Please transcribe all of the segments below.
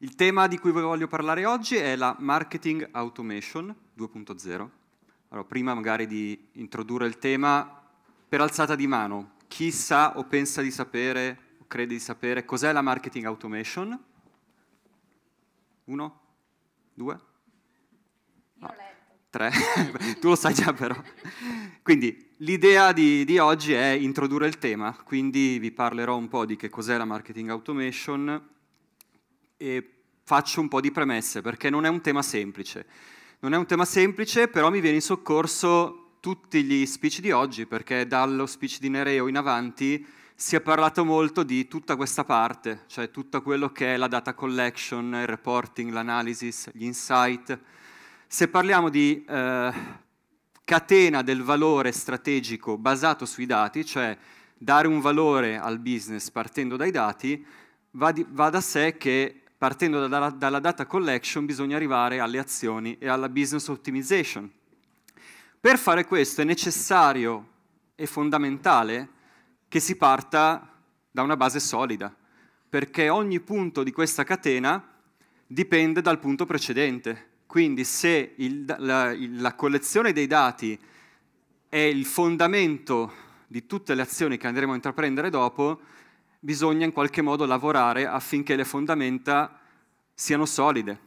Il tema di cui voglio parlare oggi è la Marketing Automation 2.0. Allora, prima magari di introdurre il tema, per alzata di mano, chi sa o pensa di sapere o crede di sapere cos'è la Marketing Automation? Uno? Due? Ah, tre? tu lo sai già però. Quindi l'idea di, di oggi è introdurre il tema, quindi vi parlerò un po' di che cos'è la Marketing Automation, e faccio un po' di premesse perché non è un tema semplice. Non è un tema semplice, però mi viene in soccorso tutti gli speech di oggi perché dallo speech di Nereo in avanti si è parlato molto di tutta questa parte, cioè tutto quello che è la data collection, il reporting, l'analysis, gli insight. Se parliamo di eh, catena del valore strategico basato sui dati, cioè dare un valore al business partendo dai dati, va, di, va da sé che partendo da, dalla data collection bisogna arrivare alle azioni e alla business optimization. Per fare questo è necessario e fondamentale che si parta da una base solida, perché ogni punto di questa catena dipende dal punto precedente. Quindi se il, la, la collezione dei dati è il fondamento di tutte le azioni che andremo a intraprendere dopo, bisogna in qualche modo lavorare affinché le fondamenta siano solide.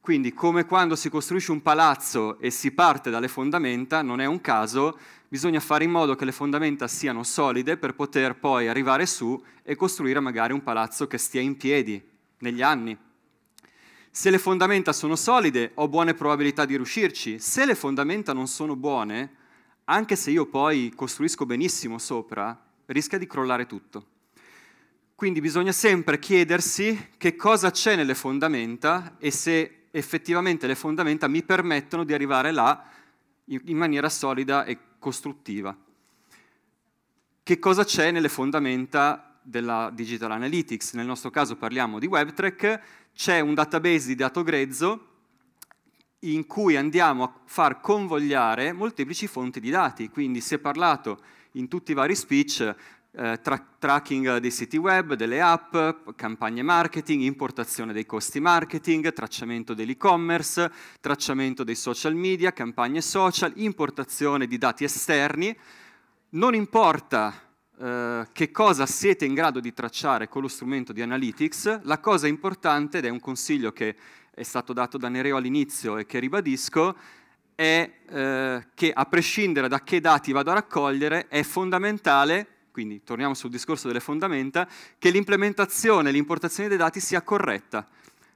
Quindi come quando si costruisce un palazzo e si parte dalle fondamenta, non è un caso, bisogna fare in modo che le fondamenta siano solide per poter poi arrivare su e costruire magari un palazzo che stia in piedi negli anni. Se le fondamenta sono solide ho buone probabilità di riuscirci, se le fondamenta non sono buone, anche se io poi costruisco benissimo sopra, rischia di crollare tutto. Quindi bisogna sempre chiedersi che cosa c'è nelle fondamenta e se effettivamente le fondamenta mi permettono di arrivare là in maniera solida e costruttiva. Che cosa c'è nelle fondamenta della Digital Analytics? Nel nostro caso parliamo di WebTrack, c'è un database di dato grezzo in cui andiamo a far convogliare molteplici fonti di dati, quindi è parlato in tutti i vari speech eh, tra- tracking dei siti web, delle app, campagne marketing, importazione dei costi marketing, tracciamento dell'e-commerce, tracciamento dei social media, campagne social, importazione di dati esterni. Non importa Uh, che cosa siete in grado di tracciare con lo strumento di Analytics, la cosa importante, ed è un consiglio che è stato dato da Nereo all'inizio e che ribadisco, è uh, che a prescindere da che dati vado a raccogliere, è fondamentale quindi torniamo sul discorso delle fondamenta, che l'implementazione e l'importazione dei dati sia corretta,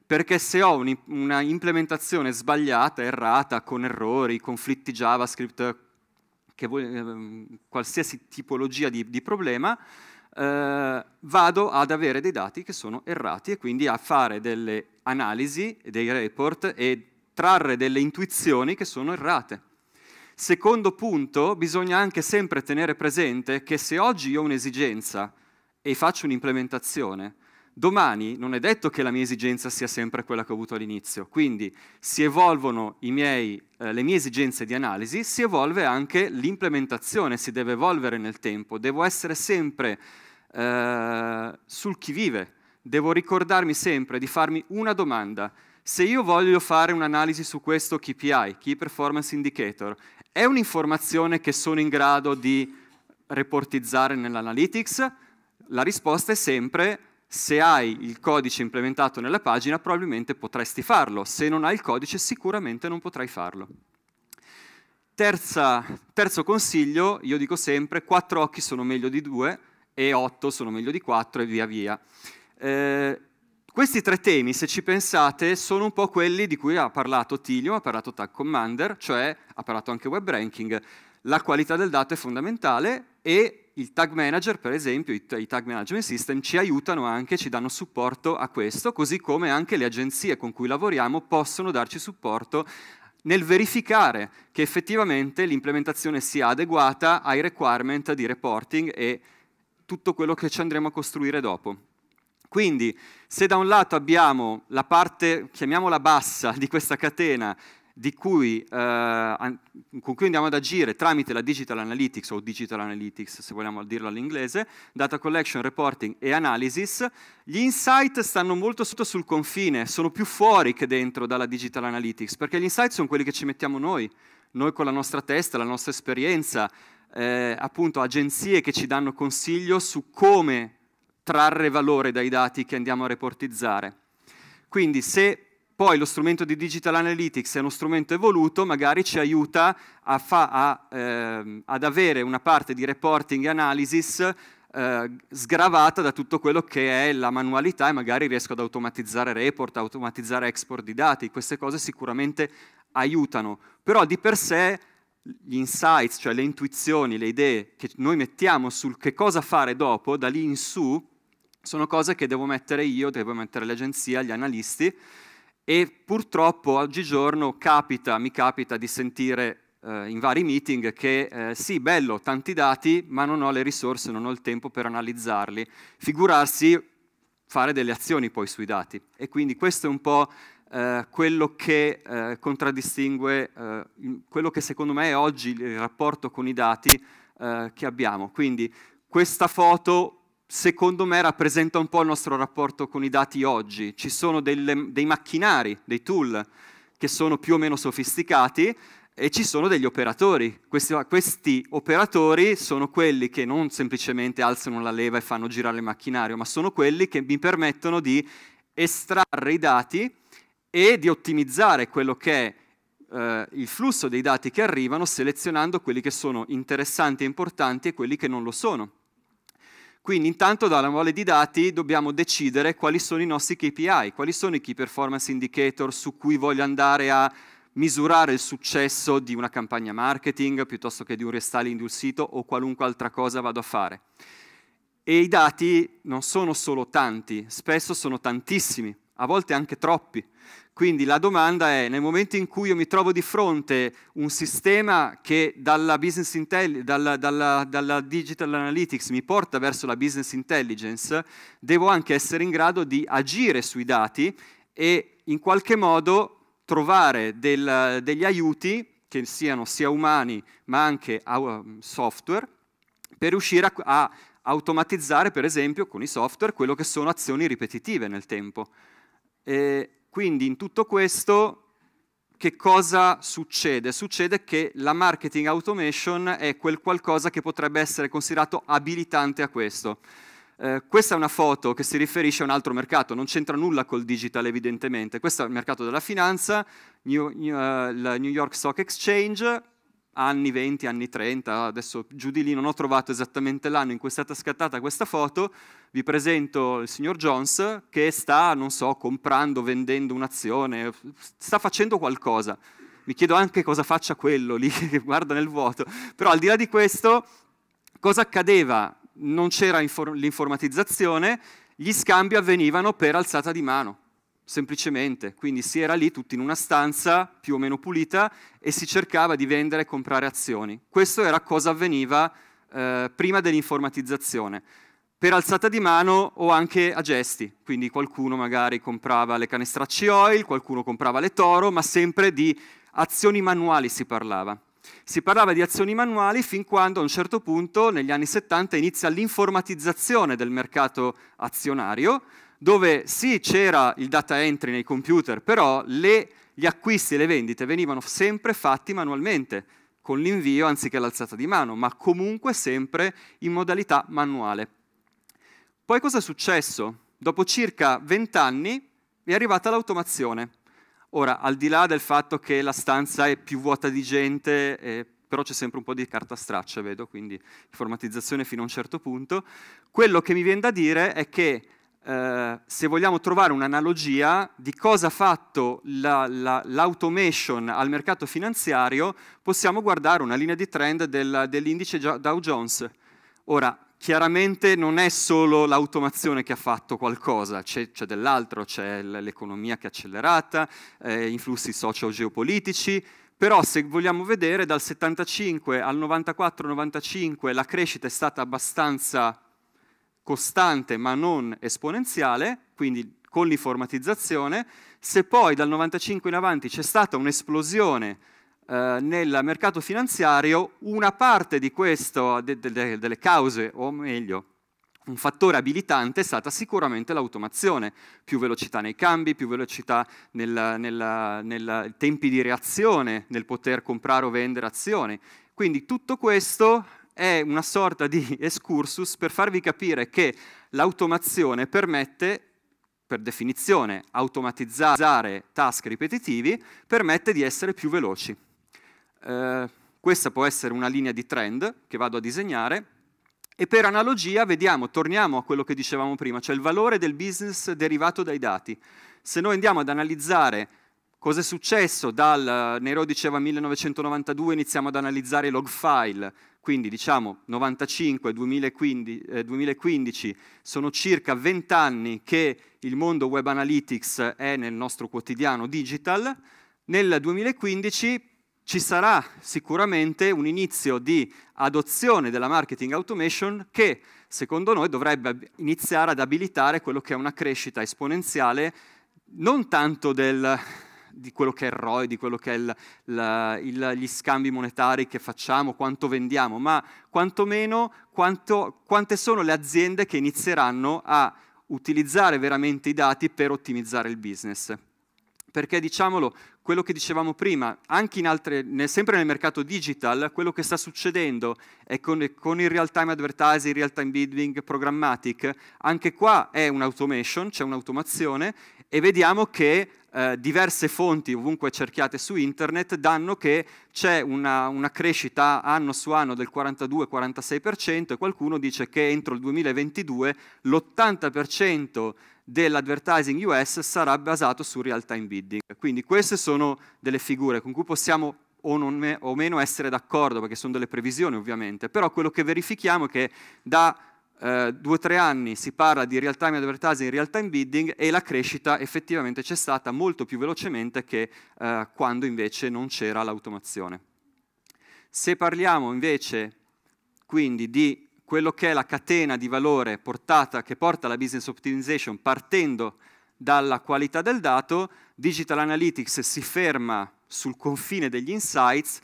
perché se ho una implementazione sbagliata, errata, con errori, conflitti JavaScript, ehm, qualsiasi tipologia di, di problema, eh, vado ad avere dei dati che sono errati e quindi a fare delle analisi, dei report e trarre delle intuizioni che sono errate. Secondo punto, bisogna anche sempre tenere presente che se oggi io ho un'esigenza e faccio un'implementazione, domani non è detto che la mia esigenza sia sempre quella che ho avuto all'inizio, quindi si evolvono miei, eh, le mie esigenze di analisi, si evolve anche l'implementazione, si deve evolvere nel tempo, devo essere sempre eh, sul chi vive, devo ricordarmi sempre di farmi una domanda, se io voglio fare un'analisi su questo KPI, Key Performance Indicator, è un'informazione che sono in grado di reportizzare nell'analytics? La risposta è sempre se hai il codice implementato nella pagina probabilmente potresti farlo, se non hai il codice sicuramente non potrai farlo. Terza, terzo consiglio, io dico sempre, quattro occhi sono meglio di due e otto sono meglio di quattro e via via. Eh, questi tre temi, se ci pensate, sono un po' quelli di cui ha parlato Tilio, ha parlato Tag Commander, cioè ha parlato anche web ranking. La qualità del dato è fondamentale e il tag manager, per esempio, i tag management system ci aiutano anche, ci danno supporto a questo, così come anche le agenzie con cui lavoriamo possono darci supporto nel verificare che effettivamente l'implementazione sia adeguata ai requirement di reporting e tutto quello che ci andremo a costruire dopo. Quindi se da un lato abbiamo la parte, chiamiamola bassa, di questa catena cui, eh, con cui andiamo ad agire tramite la Digital Analytics o Digital Analytics se vogliamo dirlo all'inglese, Data Collection, Reporting e Analysis, gli insight stanno molto sotto sul confine, sono più fuori che dentro dalla Digital Analytics, perché gli insight sono quelli che ci mettiamo noi, noi con la nostra testa, la nostra esperienza, eh, appunto agenzie che ci danno consiglio su come trarre valore dai dati che andiamo a reportizzare. Quindi se poi lo strumento di Digital Analytics è uno strumento evoluto, magari ci aiuta a fa, a, eh, ad avere una parte di reporting e analysis eh, sgravata da tutto quello che è la manualità e magari riesco ad automatizzare report, automatizzare export di dati, queste cose sicuramente aiutano, però di per sé gli insights, cioè le intuizioni, le idee che noi mettiamo sul che cosa fare dopo, da lì in su, sono cose che devo mettere io, devo mettere l'agenzia, gli analisti e purtroppo oggigiorno capita, mi capita di sentire eh, in vari meeting che eh, sì, bello, tanti dati, ma non ho le risorse, non ho il tempo per analizzarli. Figurarsi fare delle azioni poi sui dati. E quindi questo è un po' eh, quello che eh, contraddistingue, eh, quello che secondo me è oggi il rapporto con i dati eh, che abbiamo. Quindi questa foto secondo me rappresenta un po' il nostro rapporto con i dati oggi. Ci sono delle, dei macchinari, dei tool che sono più o meno sofisticati e ci sono degli operatori. Questi, questi, operatori sono quelli che non semplicemente alzano la leva e fanno girare il macchinario, ma sono quelli che mi permettono di estrarre i dati e di ottimizzare quello che è eh, il flusso dei dati che arrivano selezionando quelli che sono interessanti e importanti e quelli che non lo sono. Quindi intanto dalla mole di dati dobbiamo decidere quali sono i nostri KPI, quali sono i key performance indicator su cui voglio andare a misurare il successo di una campagna marketing piuttosto che di un restyling di un sito o qualunque altra cosa vado a fare. E i dati non sono solo tanti, spesso sono tantissimi, a volte anche troppi. Quindi la domanda è, nel momento in cui io mi trovo di fronte un sistema che dalla, dalla, dalla, dalla digital analytics mi porta verso la business intelligence, devo anche essere in grado di agire sui dati e in qualche modo trovare del, degli aiuti, che siano sia umani ma anche software, per riuscire a, a automatizzare, per esempio, con i software, quello che sono azioni ripetitive nel tempo. E quindi in tutto questo che cosa succede? Succede che la marketing automation è quel qualcosa che potrebbe essere considerato abilitante a questo. Eh, questa è una foto che si riferisce a un altro mercato, non c'entra nulla col digital evidentemente. Questo è il mercato della finanza, New, New, uh, eh, la New York Stock Exchange, anni 20, anni 30, adesso giù di lì non ho trovato esattamente l'anno in cui è stata scattata questa foto, vi presento il signor Jones che sta, non so, comprando, vendendo un'azione, sta facendo qualcosa. Mi chiedo anche cosa faccia quello lì che guarda nel vuoto, però al di là di questo, cosa accadeva? Non c'era l'informatizzazione, gli scambi avvenivano per alzata di mano semplicemente. Quindi si era lì tutti in una stanza più o meno pulita e si cercava di vendere e comprare azioni. Questo era cosa avveniva eh, prima dell'informatizzazione. Per alzata di mano o anche a gesti, quindi qualcuno magari comprava le canestracci oil, qualcuno comprava le toro, ma sempre di azioni manuali si parlava. Si parlava di azioni manuali fin quando a un certo punto, negli anni 70, inizia l'informatizzazione del mercato azionario, dove sì c'era il data entry nei computer, però le, gli acquisti e le vendite venivano sempre fatti manualmente, con l'invio anziché l'alzata di mano, ma comunque sempre in modalità manuale. Poi cosa è successo? Dopo circa 20 anni è arrivata l'automazione. Ora, al di là del fatto che la stanza è più vuota di gente, eh, però c'è sempre un po' di carta straccia, vedo, quindi informatizzazione fino a un certo punto, quello che mi viene da dire è che eh, se vogliamo trovare un'analogia di cosa ha fatto la, la, l'automation al mercato finanziario, possiamo guardare una linea di trend del, dell'indice Dow Jones. Ora, chiaramente non è solo l'automazione che ha fatto qualcosa, c'è, c'è dell'altro, c'è l'economia che è accelerata, eh, i flussi socio-geopolitici, però se vogliamo vedere dal 75 al 94-95 la crescita è stata abbastanza costante ma non esponenziale, quindi con l'informatizzazione, se poi dal 95 in avanti c'è stata un'esplosione eh, nel mercato finanziario, una parte di questo, de, de, delle cause, o meglio, un fattore abilitante è stata sicuramente l'automazione, più velocità nei cambi, più velocità nei tempi di reazione, nel poter comprare o vendere azioni. Quindi tutto questo è una sorta di excursus per farvi capire che l'automazione permette, per definizione, automatizzare task ripetitivi, permette di essere più veloci. Eh, questa può essere una linea di trend che vado a disegnare e per analogia vediamo, torniamo a quello che dicevamo prima, cioè il valore del business derivato dai dati. Se noi andiamo ad analizzare cosa è successo dal, eh, Nero diceva 1992, iniziamo ad analizzare i log file, quindi diciamo 95-2015 eh, 2015, sono circa 20 anni che il mondo Web Analytics è nel nostro quotidiano digital, nel 2015 ci sarà sicuramente un inizio di adozione della marketing automation che secondo noi dovrebbe iniziare ad abilitare quello che è una crescita esponenziale non tanto del, di quello che è il ROI, di quello che è il, la, il, gli scambi monetari che facciamo, quanto vendiamo, ma quantomeno quanto, quante sono le aziende che inizieranno a utilizzare veramente i dati per ottimizzare il business. Perché diciamolo, quello che dicevamo prima, anche in altre, nel, sempre nel mercato digital, quello che sta succedendo è con, con il real-time advertising, real-time bidding, programmatic, anche qua è un'automation, c'è un'automazione e vediamo che eh, diverse fonti, ovunque cerchiate su internet, danno che c'è una, una crescita anno su anno del 42-46% e qualcuno dice che entro il 2022 l'80% dell'advertising US sarà basato su real-time bidding. Quindi queste sono delle figure con cui possiamo o, me, o meno essere d'accordo, perché sono delle previsioni ovviamente, però quello che verifichiamo è che da eh, due o tre anni si parla di real-time advertising, real-time bidding e la crescita effettivamente c'è stata molto più velocemente che eh, quando invece non c'era l'automazione. Se parliamo invece quindi di quello che è la catena di valore portata, che porta alla business optimization partendo dalla qualità del dato, Digital Analytics si ferma sul confine degli insights,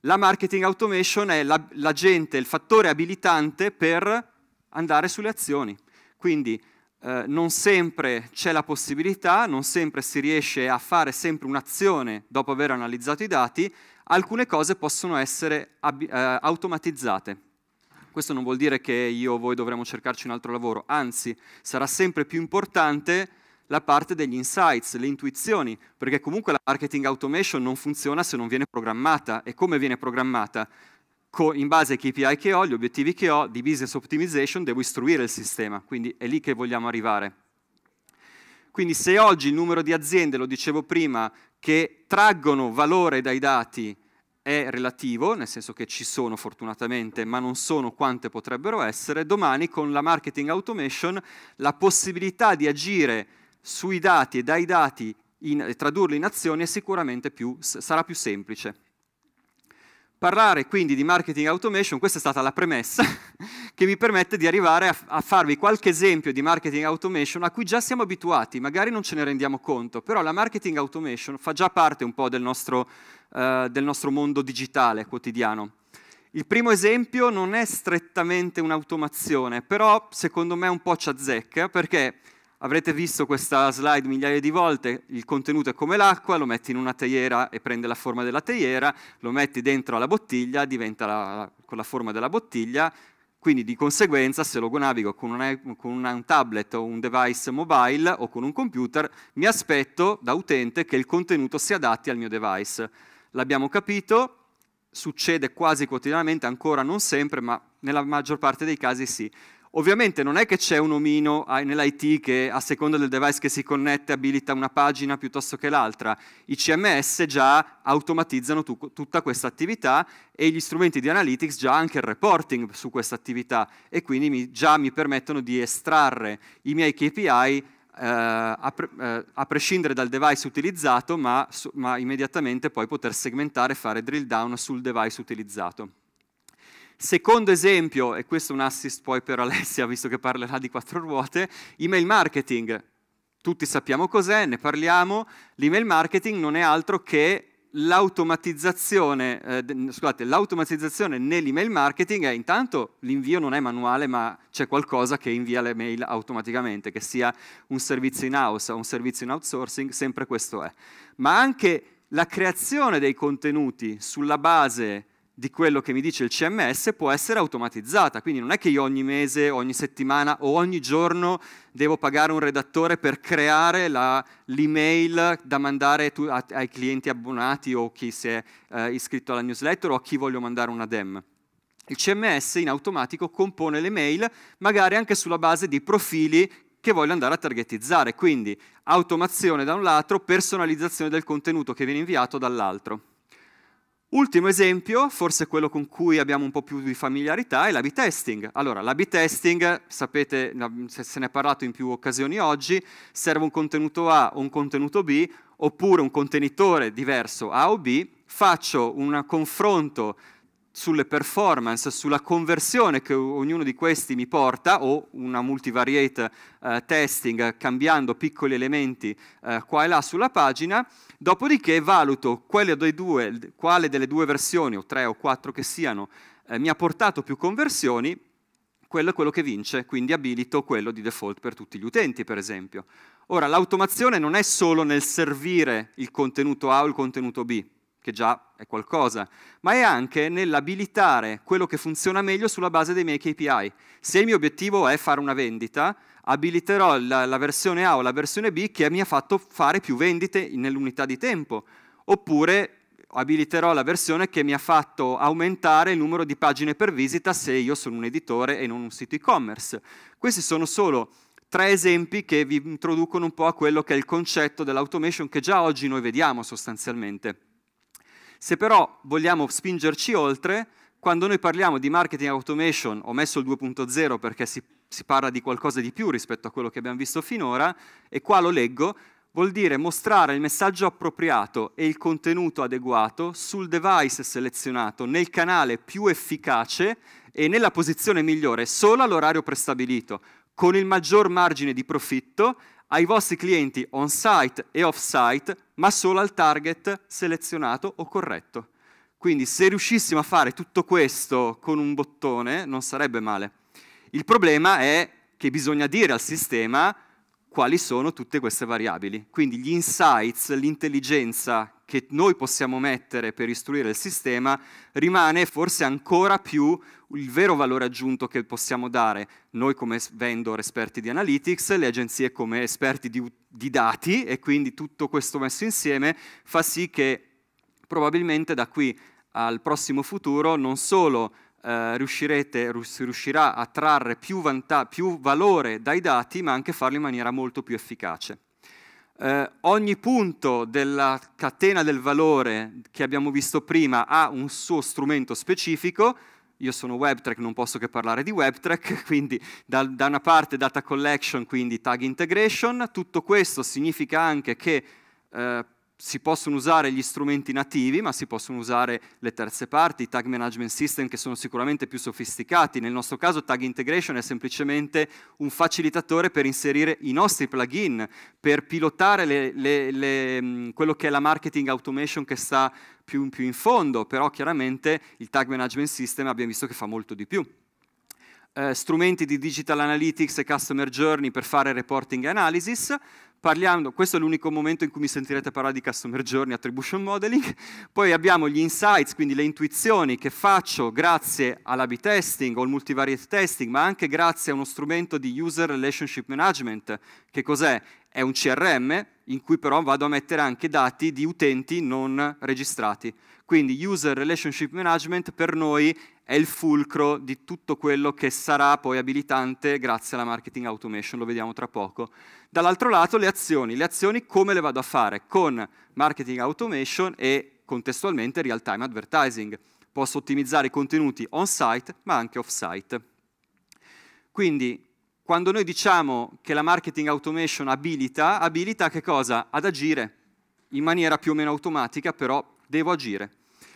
la marketing automation è l'agente, il fattore abilitante per andare sulle azioni. Quindi eh, non sempre c'è la possibilità, non sempre si riesce a fare sempre un'azione dopo aver analizzato i dati, alcune cose possono essere ab- eh, automatizzate. Questo non vuol dire che io o voi dovremmo cercarci un altro lavoro, anzi sarà sempre più importante la parte degli insights, le intuizioni, perché comunque la marketing automation non funziona se non viene programmata. E come viene programmata? in base ai KPI che ho, gli obiettivi che ho di business optimization, devo istruire il sistema, quindi è lì che vogliamo arrivare. Quindi se oggi il numero di aziende, lo dicevo prima, che traggono valore dai dati è relativo, nel senso che ci sono fortunatamente, ma non sono quante potrebbero essere, domani con la marketing automation la possibilità di agire sui dati e dai dati in, tradurli in azioni più, sarà più semplice. Parlare quindi di marketing automation, questa è stata la premessa che mi permette di arrivare a, a, farvi qualche esempio di marketing automation a cui già siamo abituati, magari non ce ne rendiamo conto, però la marketing automation fa già parte un po' del nostro, eh, del nostro mondo digitale quotidiano. Il primo esempio non è strettamente un'automazione, però secondo me un po' ci azzecca perché Avrete visto questa slide migliaia di volte, il contenuto è come l'acqua, lo metti in una teiera e prende la forma della teiera, lo metti dentro alla bottiglia, diventa la, con la forma della bottiglia, quindi di conseguenza se lo navigo con, un, con una, un tablet o un device mobile o con un computer, mi aspetto da utente che il contenuto si adatti al mio device. L'abbiamo capito, succede quasi quotidianamente, ancora non sempre, ma nella maggior parte dei casi sì. Ovviamente non è che c'è un omino ah, nell'IT che a seconda del device che si connette abilita una pagina piuttosto che l'altra. I CMS già automatizzano tu, tutta questa attività e gli strumenti di analytics già anche il reporting su questa attività e quindi mi, già mi permettono di estrarre i miei KPI Uh, eh, a, pre uh, a, prescindere dal device utilizzato, ma, ma immediatamente poi poter segmentare e fare drill down sul device utilizzato. Secondo esempio, e questo è un assist poi per Alessia, visto che parlerà di quattro ruote, email marketing. Tutti sappiamo cos'è, ne parliamo. L'email marketing non è altro che l'automatizzazione, eh, scusate, l'automatizzazione nell'email marketing è eh, intanto l'invio non è manuale, ma c'è qualcosa che invia le mail automaticamente, che sia un servizio in house o un servizio in outsourcing, sempre questo è. Ma anche la creazione dei contenuti sulla base di quello che mi dice il CMS può essere automatizzata, quindi non è che io ogni mese, ogni settimana o ogni giorno devo pagare un redattore per creare la, l'email da mandare tu, a, ai clienti abbonati o chi si è eh, iscritto alla newsletter o a chi voglio mandare una DEM. Il CMS in automatico compone le mail magari anche sulla base di profili che voglio andare a targetizzare, quindi automazione da un lato, personalizzazione del contenuto che viene inviato dall'altro. Ultimo esempio, forse quello con cui abbiamo un po' più di familiarità, è l'A-B testing. Allora, l'A-B testing, sapete, se ne è parlato in più occasioni oggi, serve un contenuto A o un contenuto B, oppure un contenitore diverso A o B, faccio un confronto sulle performance, sulla conversione che ognuno di questi mi porta, o una multivariate eh, testing cambiando piccoli elementi eh, qua e là sulla pagina, dopodiché valuto due, quale delle due versioni, o tre o quattro che siano, eh, mi ha portato più conversioni, quello è quello che vince, quindi abilito quello di default per tutti gli utenti, per esempio. Ora, l'automazione non è solo nel servire il contenuto A o il contenuto B, che già è qualcosa, ma è anche nell'abilitare quello che funziona meglio sulla base dei miei KPI. Se il mio obiettivo è fare una vendita, abiliterò la, la versione A o la versione B che mi ha fatto fare più vendite nell'unità di tempo, oppure abiliterò la versione che mi ha fatto aumentare il numero di pagine per visita se io sono un editore e non un sito e-commerce. Questi sono solo tre esempi che vi introducono un po' a quello che è il concetto dell'automation che già oggi noi vediamo sostanzialmente. Se però vogliamo spingerci oltre, quando noi parliamo di marketing automation, ho messo il 2.0 perché si, si parla di qualcosa di più rispetto a quello che abbiamo visto finora, e qua lo leggo, vuol dire mostrare il messaggio appropriato e il contenuto adeguato sul device selezionato, nel canale più efficace e nella posizione migliore, solo all'orario prestabilito, con il maggior margine di profitto ai vostri clienti on-site e off-site, ma solo al target selezionato o corretto. Quindi se riuscissimo a fare tutto questo con un bottone non sarebbe male. Il problema è che bisogna dire al sistema quali sono tutte queste variabili. Quindi gli insights, l'intelligenza che noi possiamo mettere per istruire il sistema, rimane forse ancora più il vero valore aggiunto che possiamo dare noi come vendor esperti di analytics, le agenzie come esperti di, di dati e quindi tutto questo messo insieme fa sì che probabilmente da qui al prossimo futuro non solo eh, riuscirete, si riuscirà a trarre più, più valore dai dati ma anche farlo in maniera molto più efficace eh, ogni punto della catena del valore che abbiamo visto prima ha un suo strumento specifico. Io sono WebTrack, non posso che parlare di WebTrack, quindi da, da una parte data collection, quindi tag integration. Tutto questo significa anche che eh, si possono usare gli strumenti nativi, ma si possono usare le terze parti, i tag management system che sono sicuramente più sofisticati. Nel nostro caso tag integration è semplicemente un facilitatore per inserire i nostri plugin, per pilotare le, le, le, mm, quello che è la marketing automation che sta più, più in fondo, però chiaramente il tag management system abbiamo visto che fa molto di più. Uh, strumenti di digital analytics e customer journey per fare reporting e analysis, Parliamo, questo è l'unico momento in cui mi sentirete parlare di Customer Journey Attribution Modeling, poi abbiamo gli insights, quindi le intuizioni che faccio grazie all'AB testing o al multivariate testing, ma anche grazie a uno strumento di User Relationship Management, che cos'è? È un CRM in cui però vado a mettere anche dati di utenti non registrati. Quindi User Relationship Management per noi è il fulcro di tutto quello che sarà poi abilitante grazie alla marketing automation, lo vediamo tra poco. Dall'altro lato le azioni, le azioni come le vado a fare? Con marketing automation e contestualmente real time advertising. Posso ottimizzare i contenuti on site ma anche off site. Quindi quando noi diciamo che la marketing automation abilita, abilita che cosa? Ad agire, in maniera più o meno automatica, però devo agire.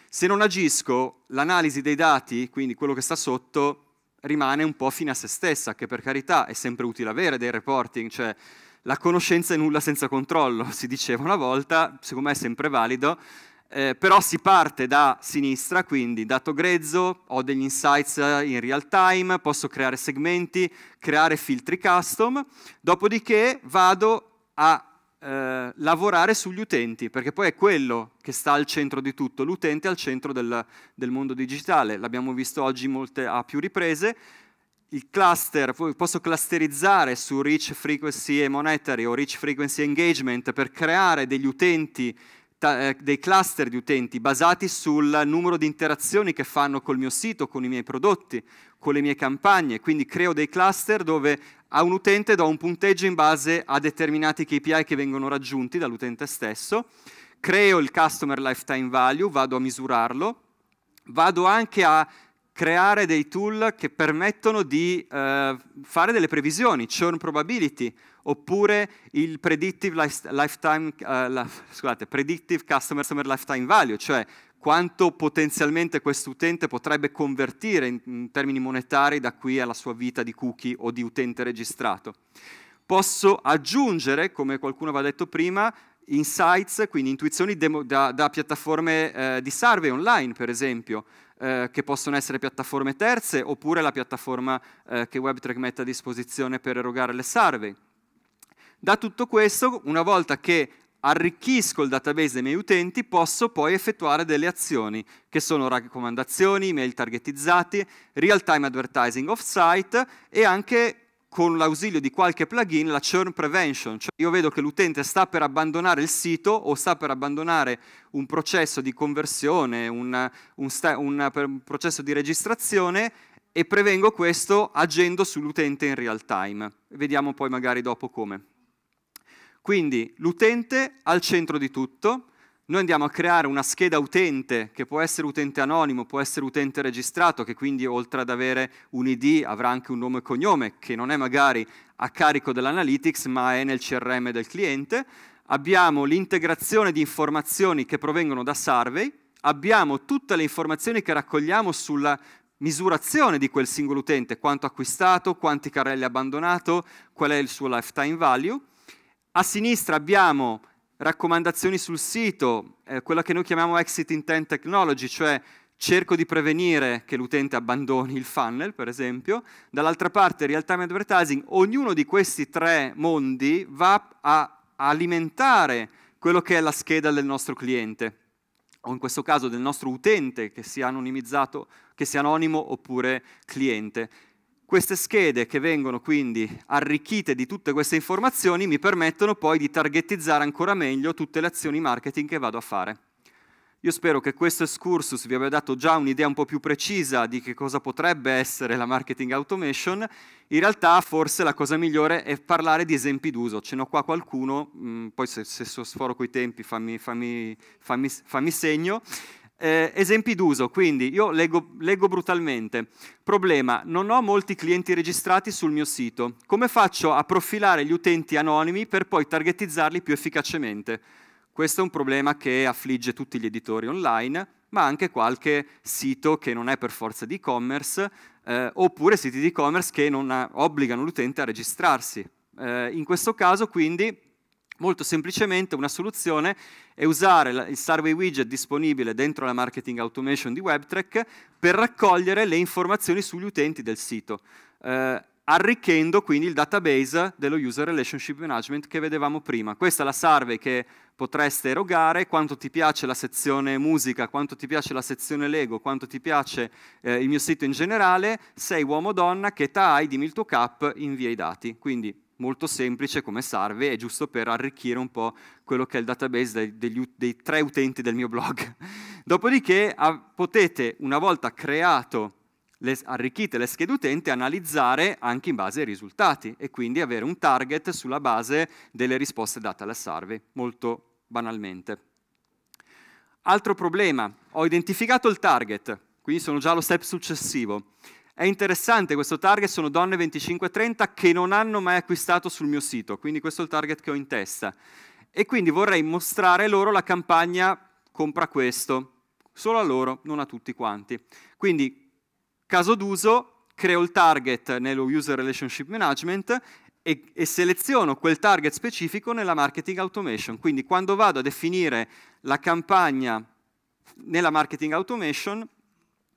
Se non agisco, l'analisi dei dati, quindi quello che sta sotto, rimane un po' fine a se stessa, che per carità è sempre utile avere dei reporting, cioè la conoscenza è nulla senza controllo, si diceva una volta, secondo me è sempre valido, eh, però si parte da sinistra, quindi dato grezzo, ho degli insights eh, in real time, posso creare segmenti, creare filtri custom, dopodiché vado a eh, lavorare sugli utenti, perché poi è quello che sta al centro di tutto, l'utente al centro del, del mondo digitale, l'abbiamo visto oggi molte, a più riprese, il cluster, posso clusterizzare su rich frequency e monetary o rich frequency engagement per creare degli utenti eh, dei cluster di utenti basati sul numero di interazioni che fanno col mio sito, con i miei prodotti, con le mie campagne, quindi creo dei cluster dove a un utente do un punteggio in base a determinati KPI che vengono raggiunti dall'utente stesso, creo il Customer Lifetime Value, vado a misurarlo, vado anche a creare dei tool che permettono di eh, fare delle previsioni, churn probability, oppure il predictive, lifetime, eh, la, scusate, predictive customer lifetime value, cioè quanto potenzialmente questo utente potrebbe convertire in, in termini monetari da qui alla sua vita di cookie o di utente registrato. Posso aggiungere, come qualcuno aveva detto prima, insights, quindi intuizioni da, da, piattaforme eh, di survey online, per esempio, eh, che possono essere piattaforme terze oppure la piattaforma eh, che WebTrack mette a disposizione per erogare le survey. Da tutto questo, una volta che arricchisco il database dei miei utenti, posso poi effettuare delle azioni, che sono raccomandazioni, email targetizzati, real-time advertising off-site e anche con l'ausilio di qualche plugin la churn prevention, cioè io vedo che l'utente sta per abbandonare il sito o sta per abbandonare un processo di conversione, un, un, un, un processo di registrazione e prevengo questo agendo sull'utente in real time. Vediamo poi magari dopo come. Quindi l'utente al centro di tutto, noi andiamo a creare una scheda utente che può essere utente anonimo, può essere utente registrato, che quindi oltre ad avere un ID avrà anche un nome e cognome, che non è magari a carico dell'analytics ma è nel CRM del cliente. Abbiamo l'integrazione di informazioni che provengono da survey, abbiamo tutte le informazioni che raccogliamo sulla misurazione di quel singolo utente, quanto ha acquistato, quanti carrelli ha abbandonato, qual è il suo lifetime value. A sinistra abbiamo raccomandazioni sul sito, eh, quella che noi chiamiamo Exit Intent Technology, cioè cerco di prevenire che l'utente abbandoni il funnel, per esempio. Dall'altra parte, real time advertising, ognuno di questi tre mondi va a alimentare quello che è la scheda del nostro cliente, o in questo caso del nostro utente, che sia anonimizzato, che sia anonimo oppure cliente. Queste schede che vengono quindi arricchite di tutte queste informazioni mi permettono poi di targetizzare ancora meglio tutte le azioni marketing che vado a fare. Io spero che questo excursus vi abbia dato già un'idea un po' più precisa di che cosa potrebbe essere la marketing automation. In realtà forse la cosa migliore è parlare di esempi d'uso. Ce n'ho qua qualcuno, mh, mm, poi se, se sforo coi tempi fammi, fammi, fammi, fammi segno. Eh, esempi d'uso, quindi io leggo, leggo, brutalmente. Problema, non ho molti clienti registrati sul mio sito. Come faccio a profilare gli utenti anonimi per poi targetizzarli più efficacemente? Questo è un problema che affligge tutti gli editori online, ma anche qualche sito che non è per forza di e-commerce, eh, oppure siti di e-commerce che non obbligano l'utente a registrarsi. Eh, in questo caso quindi Molto semplicemente una soluzione è usare il survey widget disponibile dentro la marketing automation di WebTrack per raccogliere le informazioni sugli utenti del sito, eh, arricchendo quindi il database dello user relationship management che vedevamo prima. Questa è la survey che potreste erogare, quanto ti piace la sezione musica, quanto ti piace la sezione Lego, quanto ti piace eh, il mio sito in generale, sei uomo o donna, che età hai, dimmi il tuo cap, invia i dati. Quindi molto semplice come serve, è giusto per arricchire un po' quello che è il database dei, degli, dei tre utenti del mio blog. Dopodiché a, potete, una volta creato, le, arricchite le schede utente, analizzare anche in base ai risultati e quindi avere un target sulla base delle risposte date alla survey, molto banalmente. Altro problema, ho identificato il target, quindi sono già allo step successivo. È interessante, questo target sono donne 25-30 che non hanno mai acquistato sul mio sito, quindi questo è il target che ho in testa. E quindi vorrei mostrare loro la campagna compra questo, solo a loro, non a tutti quanti. Quindi, caso d'uso, creo il target nello User Relationship Management e, e, seleziono quel target specifico nella marketing automation. Quindi quando vado a definire la campagna nella marketing automation,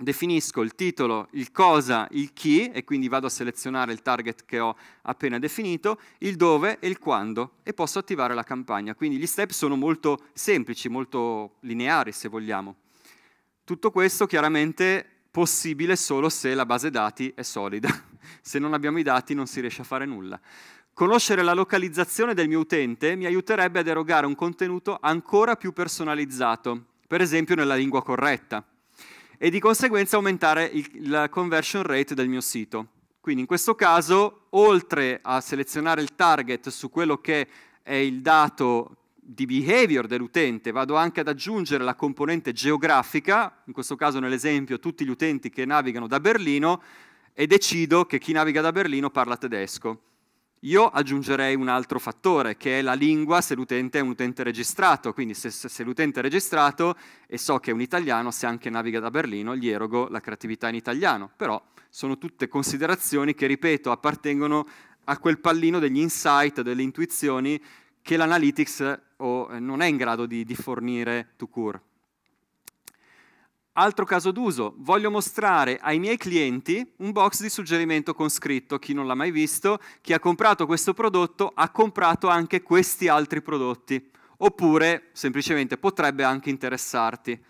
definisco il titolo, il cosa, il chi, e quindi vado a selezionare il target che ho appena definito, il dove e il quando, e posso attivare la campagna. Quindi gli step sono molto semplici, molto lineari, se vogliamo. Tutto questo chiaramente possibile solo se la base dati è solida. se non abbiamo i dati non si riesce a fare nulla. Conoscere la localizzazione del mio utente mi aiuterebbe ad erogare un contenuto ancora più personalizzato, per esempio nella lingua corretta e di conseguenza aumentare il, il conversion rate del mio sito. Quindi in questo caso, oltre a selezionare il target su quello che è il dato di behavior dell'utente, vado anche ad aggiungere la componente geografica, in questo caso nell'esempio tutti gli utenti che navigano da Berlino, e decido che chi naviga da Berlino parla tedesco. Io aggiungerei un altro fattore, che è la lingua se l'utente è un utente registrato, quindi se, se l'utente è registrato e so che è un italiano, se anche naviga da Berlino, gli erogo la creatività in italiano. Però sono tutte considerazioni che, ripeto, appartengono a quel pallino degli insight, delle intuizioni che l'analytics eh, eh, non è in grado di, di fornire to court. Altro caso d'uso, voglio mostrare ai miei clienti un box di suggerimento con scritto, chi non l'ha mai visto, chi ha comprato questo prodotto ha comprato anche questi altri prodotti, oppure semplicemente potrebbe anche interessarti.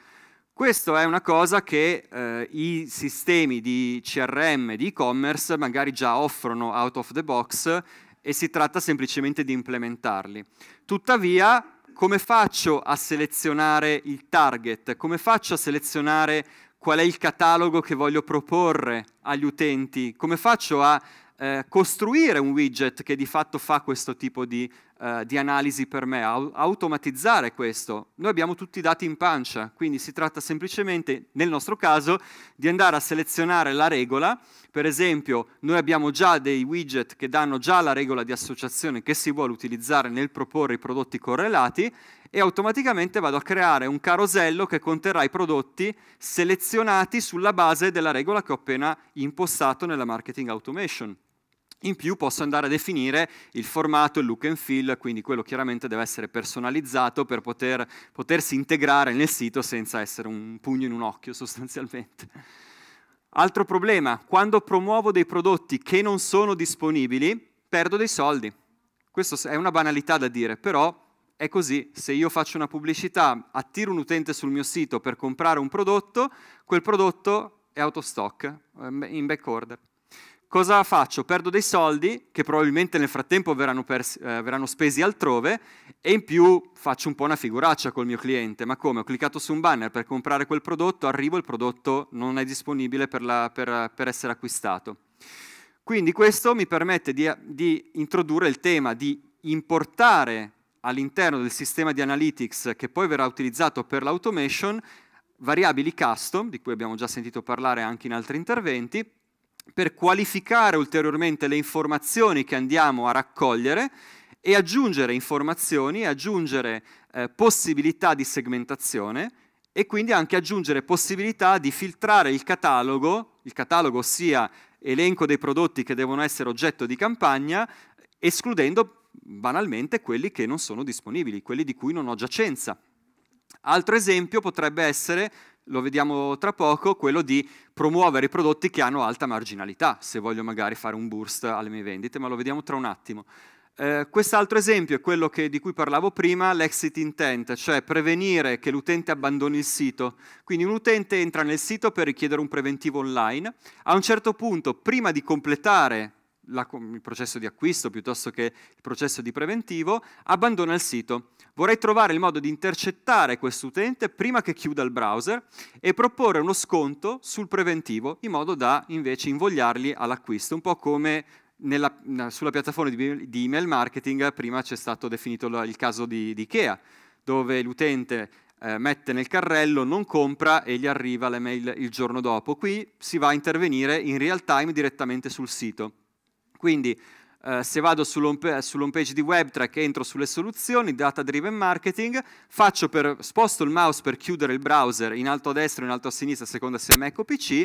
Questo è una cosa che eh, i sistemi di CRM, di e-commerce, magari già offrono out of the box e si tratta semplicemente di implementarli. Tuttavia, come faccio a selezionare il target? Come faccio a selezionare qual è il catalogo che voglio proporre agli utenti? Come faccio a eh, costruire un widget che di fatto fa questo tipo di, eh, di analisi per me, au- automatizzare questo. Noi abbiamo tutti i dati in pancia, quindi si tratta semplicemente, nel nostro caso, di andare a selezionare la regola. Per esempio, noi abbiamo già dei widget che danno già la regola di associazione che si vuole utilizzare nel proporre i prodotti correlati e automaticamente vado a creare un carosello che conterrà i prodotti selezionati sulla base della regola che ho appena impostato nella marketing automation. In più posso andare a definire il formato, il look and feel, quindi quello chiaramente deve essere personalizzato per poter, potersi integrare nel sito senza essere un pugno in un occhio sostanzialmente. Altro problema, quando promuovo dei prodotti che non sono disponibili, perdo dei soldi. Questa è una banalità da dire, però è così, se io faccio una pubblicità, attiro un utente sul mio sito per comprare un prodotto, quel prodotto è out of autostock, eh, in back order cosa faccio? Perdo dei soldi che probabilmente nel frattempo verranno, persi, eh, verranno, spesi altrove e in più faccio un po' una figuraccia col mio cliente. Ma come? Ho cliccato su un banner per comprare quel prodotto, arrivo e il prodotto non è disponibile per, la, per, per essere acquistato. Quindi questo mi permette di, di introdurre il tema di importare all'interno del sistema di analytics che poi verrà utilizzato per l'automation variabili custom, di cui abbiamo già sentito parlare anche in altri interventi, per qualificare ulteriormente le informazioni che andiamo a raccogliere e aggiungere informazioni, aggiungere eh, possibilità di segmentazione e quindi anche aggiungere possibilità di filtrare il catalogo, il catalogo ossia elenco dei prodotti che devono essere oggetto di campagna, escludendo banalmente quelli che non sono disponibili, quelli di cui non ho giacenza. Altro esempio potrebbe essere lo vediamo tra poco, quello di promuovere i prodotti che hanno alta marginalità, se voglio magari fare un burst alle mie vendite, ma lo vediamo tra un attimo. Eh, quest'altro esempio è quello che, di cui parlavo prima, l'exit intent, cioè prevenire che l'utente abbandoni il sito. Quindi un utente entra nel sito per richiedere un preventivo online, a un certo punto, prima di completare la, il processo di acquisto piuttosto che il processo di preventivo, abbandona il sito. Vorrei trovare il modo di intercettare questo utente prima che chiuda il browser e proporre uno sconto sul preventivo in modo da invece invogliarli all'acquisto, un po' come nella, sulla piattaforma di, di, email marketing prima c'è stato definito il caso di, di Ikea, dove l'utente eh, mette nel carrello, non compra e gli arriva l'email il giorno dopo. Qui si va a intervenire in real time direttamente sul sito. Quindi eh, se vado sull'home page di WebTrack, entro sulle soluzioni, data driven marketing, per, sposto il mouse per chiudere il browser in alto a destra o in alto a sinistra, a seconda se è Mac o PC,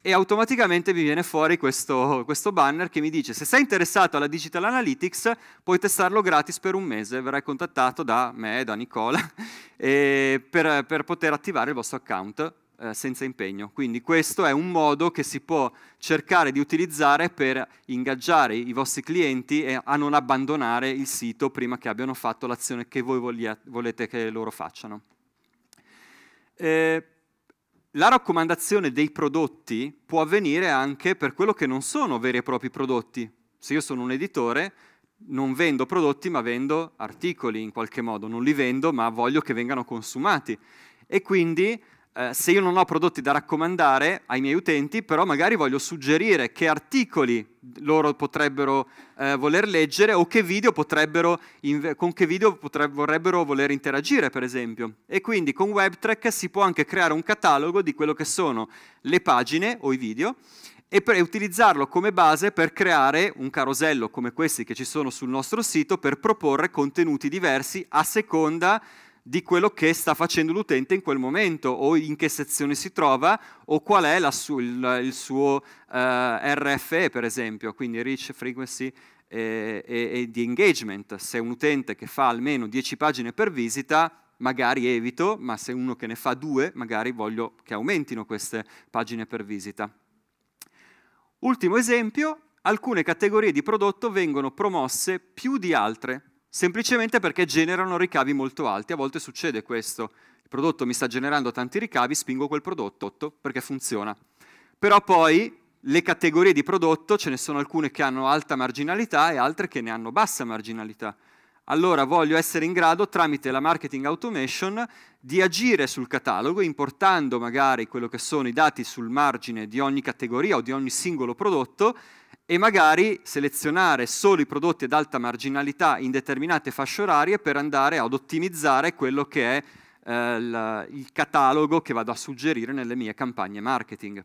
e automaticamente mi viene fuori questo, questo, banner che mi dice se sei interessato alla Digital Analytics puoi testarlo gratis per un mese, verrai contattato da me, da Nicola, per, per poter attivare il vostro account eh, senza impegno. Quindi questo è un modo che si può cercare di utilizzare per ingaggiare i vostri clienti e a non abbandonare il sito prima che abbiano fatto l'azione che voi volete che loro facciano. Eh, la raccomandazione dei prodotti può avvenire anche per quello che non sono veri e propri prodotti. Se io sono un editore, non vendo prodotti ma vendo articoli in qualche modo, non li vendo ma voglio che vengano consumati. E quindi eh, se io non ho prodotti da raccomandare ai miei utenti, però magari voglio suggerire che articoli loro potrebbero eh, voler leggere o che video potrebbero, con che video vorrebbero voler interagire, per esempio. E quindi con WebTrack si può anche creare un catalogo di quello che sono le pagine o i video e per utilizzarlo come base per creare un carosello come questi che ci sono sul nostro sito per proporre contenuti diversi a seconda di quello che sta facendo l'utente in quel momento o in che sezione si trova o qual è su, il, il, suo eh, RFE per esempio, quindi Reach, Frequency e, e, e di Engagement. Se un utente che fa almeno 10 pagine per visita magari evito, ma se uno che ne fa due magari voglio che aumentino queste pagine per visita. Ultimo esempio, alcune categorie di prodotto vengono promosse più di altre semplicemente perché generano ricavi molto alti. A volte succede questo. Il prodotto mi sta generando tanti ricavi, spingo quel prodotto perché funziona. Però poi le categorie di prodotto ce ne sono alcune che hanno alta marginalità e altre che ne hanno bassa marginalità. Allora voglio essere in grado, tramite la marketing automation, di agire sul catalogo, importando magari quello che sono i dati sul margine di ogni categoria o di ogni singolo prodotto, e magari selezionare solo i prodotti ad alta marginalità in determinate fasce orarie per andare ad ottimizzare quello che è eh, il catalogo che vado a suggerire nelle mie campagne marketing.